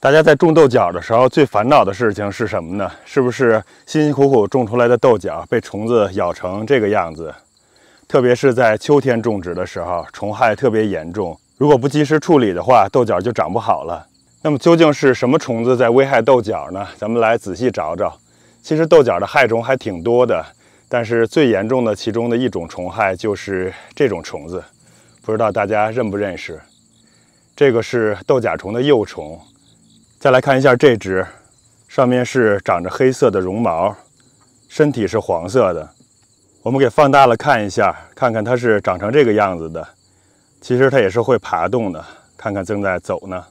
大家在种豆角的时候，最烦恼的事情是什么呢？是不是辛辛苦苦种出来的豆角被虫子咬成这个样子？特别是在秋天种植的时候，虫害特别严重。如果不及时处理的话，豆角就长不好了。那么究竟是什么虫子在危害豆角呢？咱们来仔细找找。其实豆角的害虫还挺多的，但是最严重的其中的一种虫害就是这种虫子。不知道大家认不认识？这个是豆甲虫的幼虫。再来看一下这只，上面是长着黑色的绒毛，身体是黄色的。我们给放大了看一下，看看它是长成这个样子的。其实它也是会爬动的，看看正在走呢。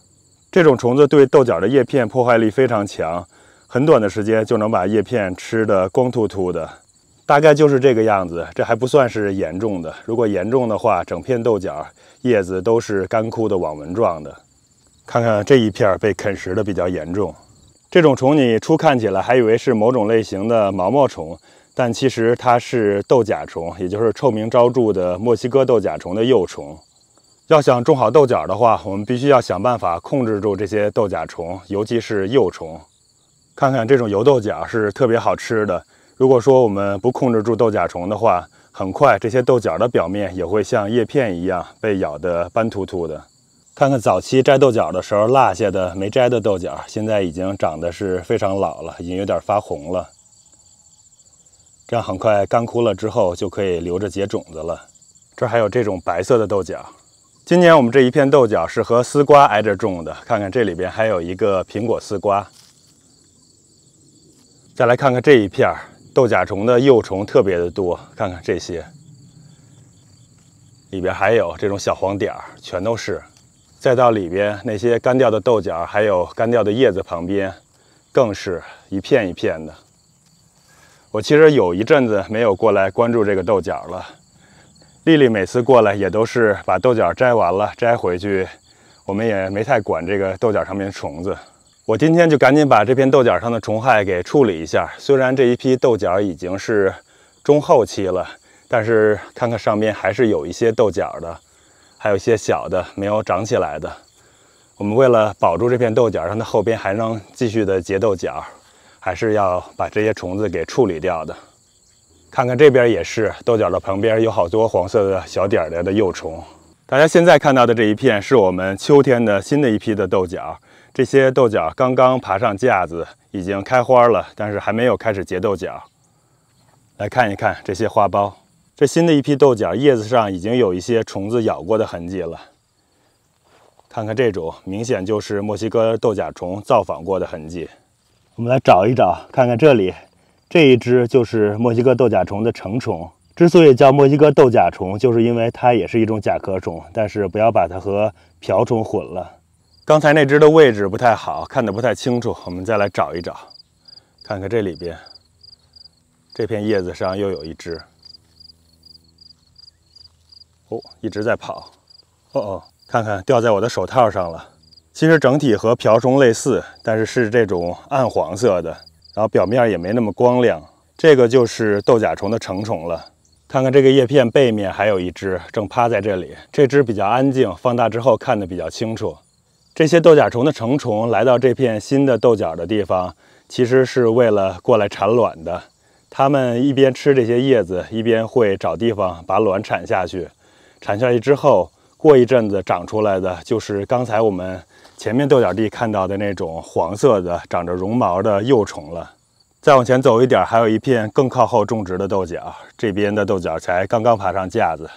这种虫子对豆角的叶片破坏力非常强，很短的时间就能把叶片吃得光秃秃的。大概就是这个样子，这还不算是严重的。如果严重的话，整片豆角叶子都是干枯的网纹状的。看看这一片被啃食的比较严重，这种虫你初看起来还以为是某种类型的毛毛虫，但其实它是豆甲虫，也就是臭名昭著的墨西哥豆甲虫的幼虫。要想种好豆角的话，我们必须要想办法控制住这些豆甲虫，尤其是幼虫。看看这种油豆角是特别好吃的。如果说我们不控制住豆甲虫的话，很快这些豆角的表面也会像叶片一样被咬得斑秃秃的。看看早期摘豆角的时候落下的没摘的豆角，现在已经长得是非常老了，已经有点发红了。这样很快干枯了之后，就可以留着结种子了。这还有这种白色的豆角。今年我们这一片豆角是和丝瓜挨着种的，看看这里边还有一个苹果丝瓜。再来看看这一片豆甲虫的幼虫特别的多，看看这些，里边还有这种小黄点全都是。再到里边那些干掉的豆角，还有干掉的叶子旁边，更是一片一片的。我其实有一阵子没有过来关注这个豆角了。丽丽每次过来也都是把豆角摘完了摘回去，我们也没太管这个豆角上面的虫子。我今天就赶紧把这片豆角上的虫害给处理一下。虽然这一批豆角已经是中后期了，但是看看上面还是有一些豆角的。还有一些小的没有长起来的，我们为了保住这片豆角，让它后边还能继续的结豆角，还是要把这些虫子给处理掉的。看看这边也是豆角的旁边有好多黄色的小点点的幼虫。大家现在看到的这一片是我们秋天的新的一批的豆角，这些豆角刚刚爬上架子，已经开花了，但是还没有开始结豆角。来看一看这些花苞。这新的一批豆角叶子上已经有一些虫子咬过的痕迹了。看看这种，明显就是墨西哥豆甲虫造访过的痕迹。我们来找一找，看看这里，这一只就是墨西哥豆甲虫的成虫。之所以叫墨西哥豆甲虫，就是因为它也是一种甲壳虫，但是不要把它和瓢虫混了。刚才那只的位置不太好看得不太清楚，我们再来找一找，看看这里边，这片叶子上又有一只。哦，一直在跑。哦哦，看看掉在我的手套上了。其实整体和瓢虫类似，但是是这种暗黄色的，然后表面也没那么光亮。这个就是豆甲虫的成虫了。看看这个叶片背面，还有一只正趴在这里。这只比较安静，放大之后看得比较清楚。这些豆甲虫的成虫来到这片新的豆角的地方，其实是为了过来产卵的。它们一边吃这些叶子，一边会找地方把卵产下去。产下去之后，过一阵子长出来的就是刚才我们前面豆角地看到的那种黄色的、长着绒毛的幼虫了。再往前走一点，还有一片更靠后种植的豆角，这边的豆角才刚刚爬上架子，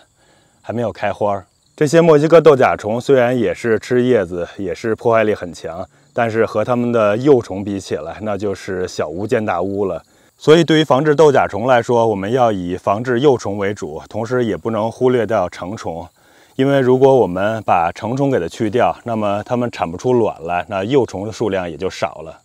还没有开花。这些墨西哥豆甲虫虽然也是吃叶子，也是破坏力很强，但是和它们的幼虫比起来，那就是小巫见大巫了。所以，对于防治豆甲虫来说，我们要以防治幼虫为主，同时也不能忽略掉成虫，因为如果我们把成虫给它去掉，那么它们产不出卵来，那幼虫的数量也就少了。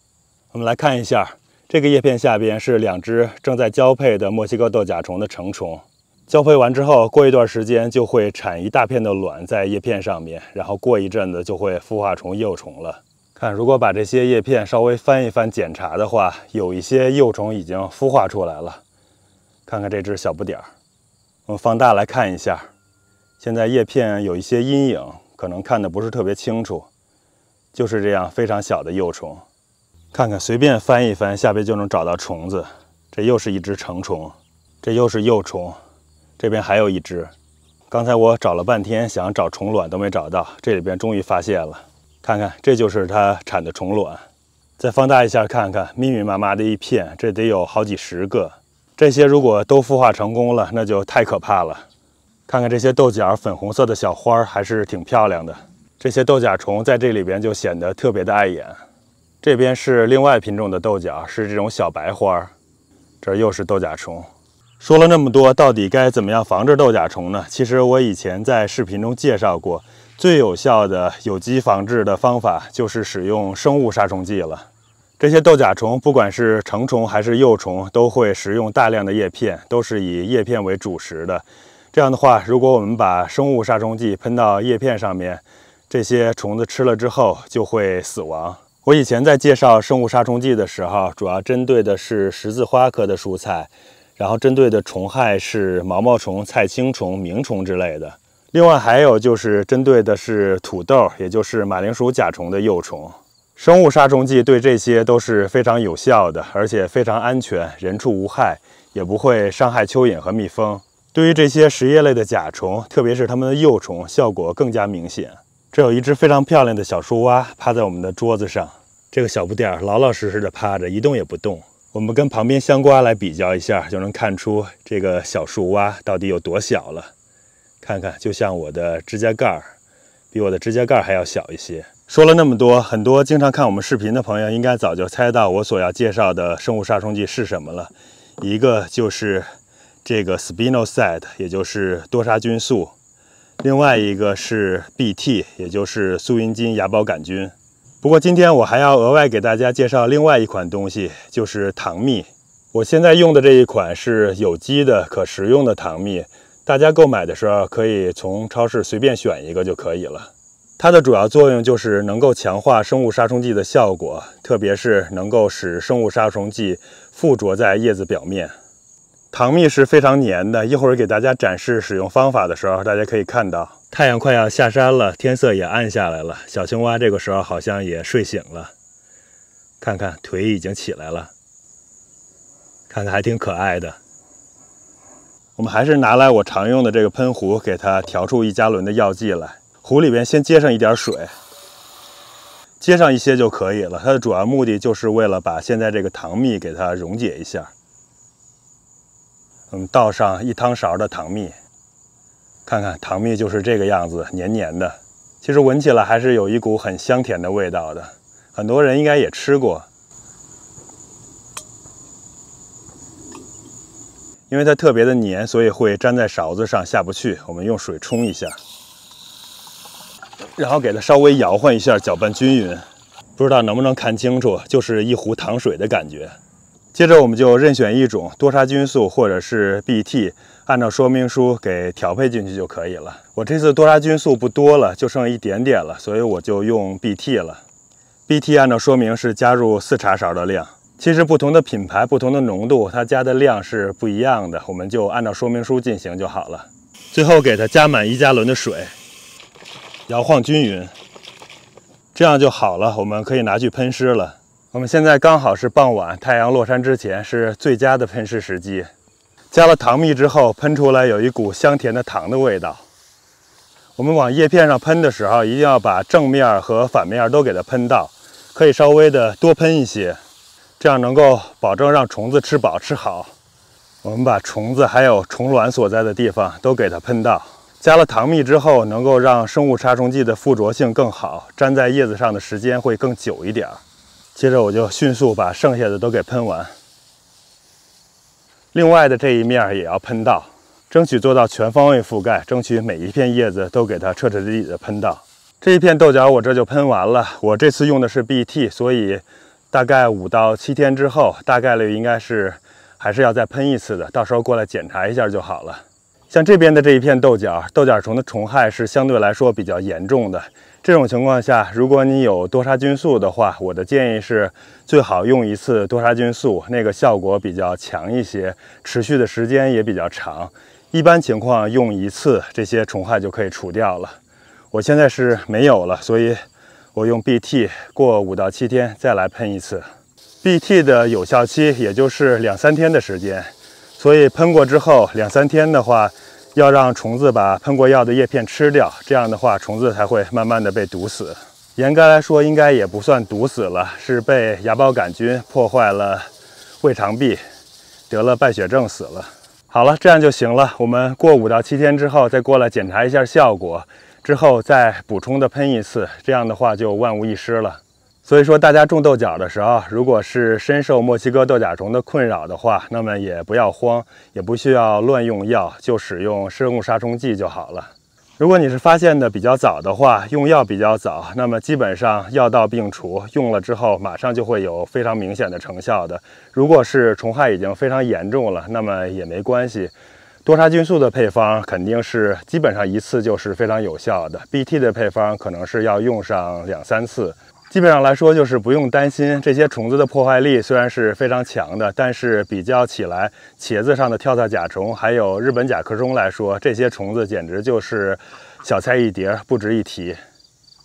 我们来看一下，这个叶片下边是两只正在交配的墨西哥豆甲虫的成虫，交配完之后，过一段时间就会产一大片的卵在叶片上面，然后过一阵子就会孵化成幼虫了。看，如果把这些叶片稍微翻一翻检查的话，有一些幼虫已经孵化出来了。看看这只小不点儿，我们放大来看一下。现在叶片有一些阴影，可能看的不是特别清楚。就是这样非常小的幼虫。看看，随便翻一翻，下边就能找到虫子。这又是一只成虫，这又是幼虫，这边还有一只。刚才我找了半天，想找虫卵都没找到，这里边终于发现了。看看，这就是它产的虫卵。再放大一下，看看密密麻麻的一片，这得有好几十个。这些如果都孵化成功了，那就太可怕了。看看这些豆角，粉红色的小花还是挺漂亮的。这些豆甲虫在这里边就显得特别的碍眼。这边是另外品种的豆角，是这种小白花。这又是豆甲虫。说了那么多，到底该怎么样防治豆甲虫呢？其实我以前在视频中介绍过。最有效的有机防治的方法就是使用生物杀虫剂了。这些豆甲虫不管是成虫还是幼虫，都会食用大量的叶片，都是以叶片为主食的。这样的话，如果我们把生物杀虫剂喷到叶片上面，这些虫子吃了之后就会死亡。我以前在介绍生物杀虫剂的时候，主要针对的是十字花科的蔬菜，然后针对的虫害是毛毛虫、菜青虫、鸣虫之类的。另外还有就是针对的是土豆，也就是马铃薯甲虫的幼虫，生物杀虫剂对这些都是非常有效的，而且非常安全，人畜无害，也不会伤害蚯蚓和蜜蜂。对于这些食叶类的甲虫，特别是它们的幼虫，效果更加明显。这有一只非常漂亮的小树蛙趴在我们的桌子上，这个小不点儿老老实实的趴着，一动也不动。我们跟旁边香瓜来比较一下，就能看出这个小树蛙到底有多小了。看看，就像我的指甲盖儿，比我的指甲盖还要小一些。说了那么多，很多经常看我们视频的朋友应该早就猜到我所要介绍的生物杀虫剂是什么了。一个就是这个 s p i n o s i d 也就是多杀菌素；另外一个是 bt，也就是素云金芽孢杆菌。不过今天我还要额外给大家介绍另外一款东西，就是糖蜜。我现在用的这一款是有机的、可食用的糖蜜。大家购买的时候可以从超市随便选一个就可以了。它的主要作用就是能够强化生物杀虫剂的效果，特别是能够使生物杀虫剂附着在叶子表面。糖蜜是非常粘的，一会儿给大家展示使用方法的时候，大家可以看到。太阳快要下山了，天色也暗下来了。小青蛙这个时候好像也睡醒了，看看腿已经起来了，看看还挺可爱的。我们还是拿来我常用的这个喷壶，给它调出一加仑的药剂来。壶里边先接上一点水，接上一些就可以了。它的主要目的就是为了把现在这个糖蜜给它溶解一下。我们倒上一汤勺的糖蜜，看看糖蜜就是这个样子，黏黏的。其实闻起来还是有一股很香甜的味道的，很多人应该也吃过。因为它特别的黏，所以会粘在勺子上，下不去。我们用水冲一下，然后给它稍微摇晃一下，搅拌均匀。不知道能不能看清楚，就是一壶糖水的感觉。接着我们就任选一种多杀菌素或者是 BT，按照说明书给调配进去就可以了。我这次多杀菌素不多了，就剩一点点了，所以我就用 BT 了。BT 按照说明是加入四茶勺的量。其实不同的品牌、不同的浓度，它加的量是不一样的。我们就按照说明书进行就好了。最后给它加满一加仑的水，摇晃均匀，这样就好了。我们可以拿去喷施了。我们现在刚好是傍晚，太阳落山之前是最佳的喷施时机。加了糖蜜之后，喷出来有一股香甜的糖的味道。我们往叶片上喷的时候，一定要把正面和反面都给它喷到，可以稍微的多喷一些。这样能够保证让虫子吃饱吃好。我们把虫子还有虫卵所在的地方都给它喷到。加了糖蜜之后，能够让生物杀虫剂的附着性更好，粘在叶子上的时间会更久一点。接着我就迅速把剩下的都给喷完。另外的这一面也要喷到，争取做到全方位覆盖，争取每一片叶子都给它彻彻底底的喷到。这一片豆角我这就喷完了。我这次用的是 Bt，所以。大概五到七天之后，大概率应该是还是要再喷一次的。到时候过来检查一下就好了。像这边的这一片豆角，豆角虫的虫害是相对来说比较严重的。这种情况下，如果你有多杀菌素的话，我的建议是最好用一次多杀菌素，那个效果比较强一些，持续的时间也比较长。一般情况用一次，这些虫害就可以除掉了。我现在是没有了，所以。我用 BT 过五到七天再来喷一次，BT 的有效期也就是两三天的时间，所以喷过之后两三天的话，要让虫子把喷过药的叶片吃掉，这样的话虫子才会慢慢的被毒死。严格来说，应该也不算毒死了，是被芽孢杆菌破坏了胃肠壁，得了败血症死了。好了，这样就行了，我们过五到七天之后再过来检查一下效果。之后再补充的喷一次，这样的话就万无一失了。所以说，大家种豆角的时候，如果是深受墨西哥豆甲虫的困扰的话，那么也不要慌，也不需要乱用药，就使用生物杀虫剂就好了。如果你是发现的比较早的话，用药比较早，那么基本上药到病除，用了之后马上就会有非常明显的成效的。如果是虫害已经非常严重了，那么也没关系。多杀菌素的配方肯定是基本上一次就是非常有效的，Bt 的配方可能是要用上两三次。基本上来说，就是不用担心这些虫子的破坏力，虽然是非常强的，但是比较起来，茄子上的跳蚤甲虫还有日本甲壳虫来说，这些虫子简直就是小菜一碟，不值一提。